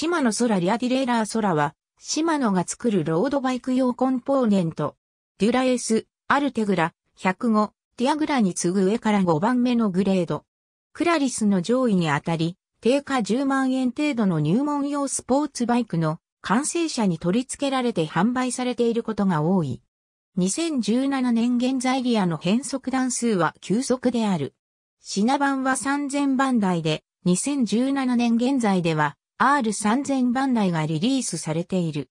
シマノソラリアディレーラー空は、シマノが作るロードバイク用コンポーネント。デュラエス、アルテグラ、105、ディアグラに次ぐ上から5番目のグレード。クラリスの上位にあたり、定価10万円程度の入門用スポーツバイクの完成車に取り付けられて販売されていることが多い。2017年現在リアの変速段数は急速である。品番は3000番台で、2017年現在では R3000 番台がリリースされている。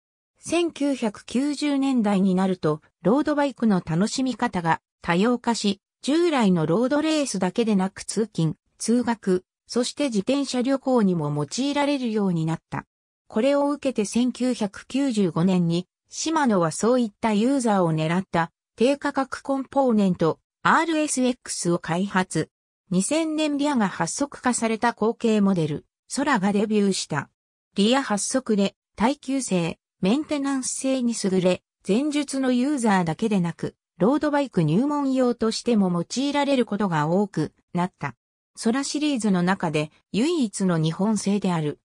1990年代になると、ロードバイクの楽しみ方が多様化し、従来のロードレースだけでなく通勤、通学、そして自転車旅行にも用いられるようになった。これを受けて1995年に、シマノはそういったユーザーを狙った低価格コンポーネント RSX を開発。2000年リアが発足化された後継モデルソラがデビューした。リア発足で、耐久性、メンテナンス性に優れ、前述のユーザーだけでなく、ロードバイク入門用としても用いられることが多くなった。ソラシリーズの中で唯一の日本製である。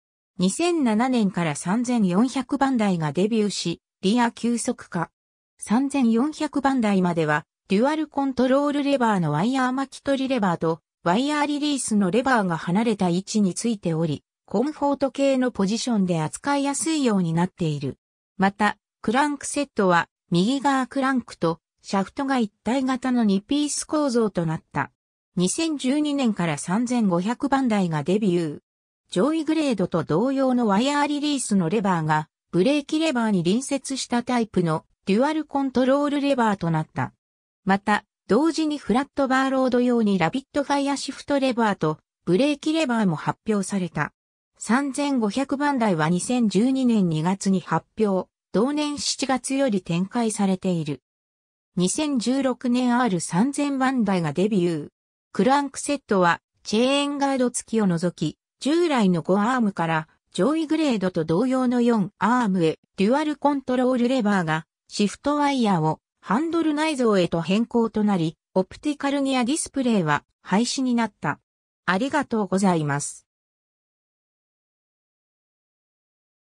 2007年から3400番台がデビューし、リア急速化。3400番台までは、デュアルコントロールレバーのワイヤー巻き取りレバーとワイヤーリリースのレバーが離れた位置についており、コンフォート系のポジションで扱いやすいようになっている。また、クランクセットは右側クランクとシャフトが一体型の2ピース構造となった。2012年から3500番台がデビュー。上位グレードと同様のワイヤーリリースのレバーがブレーキレバーに隣接したタイプのデュアルコントロールレバーとなった。また、同時にフラットバーロード用にラビットファイアシフトレバーとブレーキレバーも発表された。3500番台は2012年2月に発表、同年7月より展開されている。2016年 R3000 番台がデビュー。クランクセットはチェーンガード付きを除き、従来の5アームから上位グレードと同様の4アームへデュアルコントロールレバーがシフトワイヤーをハンドル内蔵へと変更となり、オプティカルギアディスプレイは廃止になった。ありがとうございます。